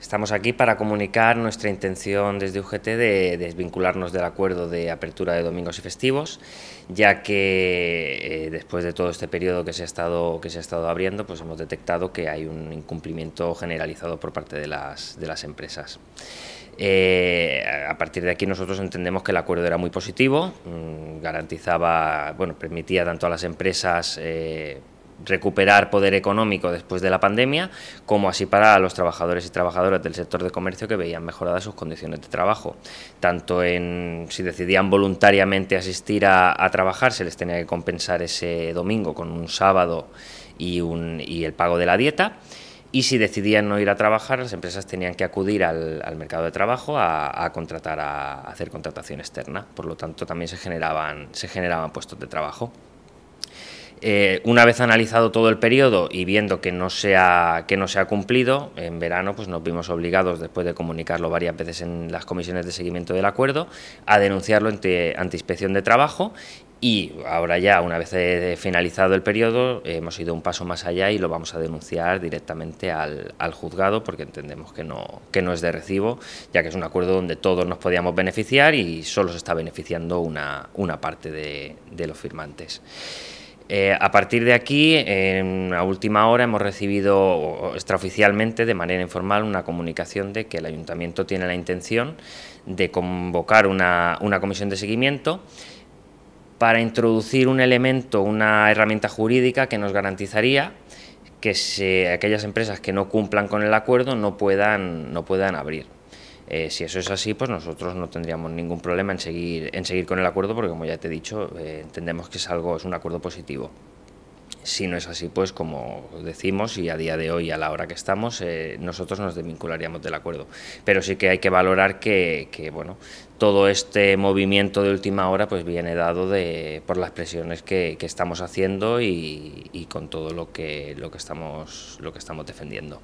Estamos aquí para comunicar nuestra intención desde UGT de desvincularnos del acuerdo de apertura de domingos y festivos, ya que eh, después de todo este periodo que se, ha estado, que se ha estado abriendo, pues hemos detectado que hay un incumplimiento generalizado por parte de las, de las empresas. Eh, a partir de aquí nosotros entendemos que el acuerdo era muy positivo, mm, garantizaba, bueno, permitía tanto a las empresas eh, recuperar poder económico después de la pandemia, como así para los trabajadores y trabajadoras del sector de comercio que veían mejoradas sus condiciones de trabajo. Tanto en si decidían voluntariamente asistir a, trabajar, se les tenía que compensar ese domingo con un sábado y, el pago de la dieta. Y si decidían no ir a trabajar, las empresas tenían que acudir al, mercado de trabajo a, contratar, hacer contratación externa. Por lo tanto, también se generaban, se generaban puestos de trabajo. Eh, una vez analizado todo el periodo y viendo que no, se ha, cumplido, en verano pues nos vimos obligados, después de comunicarlo varias veces en las comisiones de seguimiento del acuerdo, a denunciarlo ante, inspección de trabajo y ahora ya, una vez finalizado el periodo, hemos ido un paso más allá y lo vamos a denunciar directamente al, juzgado porque entendemos que no, es de recibo, ya que es un acuerdo donde todos nos podíamos beneficiar y solo se está beneficiando una, parte de los firmantes. Eh, a partir de aquí, en la última hora hemos recibido extraoficialmente, de manera informal, una comunicación de que el ayuntamiento tiene la intención de convocar una, comisión de seguimiento para introducir un elemento, una herramienta jurídica que nos garantizaría que aquellas empresas que no cumplan con el acuerdo no puedan, no puedan abrir. Eh, si eso es así, pues nosotros no tendríamos ningún problema en seguir, en seguir con el acuerdo, porque como ya te he dicho, eh, entendemos que es algo, es un acuerdo positivo. Si no es así, pues como decimos y a día de hoy, a la hora que estamos, eh, nosotros nos desvincularíamos del acuerdo. Pero sí que hay que valorar que, bueno, todo este movimiento de última hora pues viene dado por las presiones que, estamos haciendo y, con todo lo que, lo, estamos, lo que estamos defendiendo.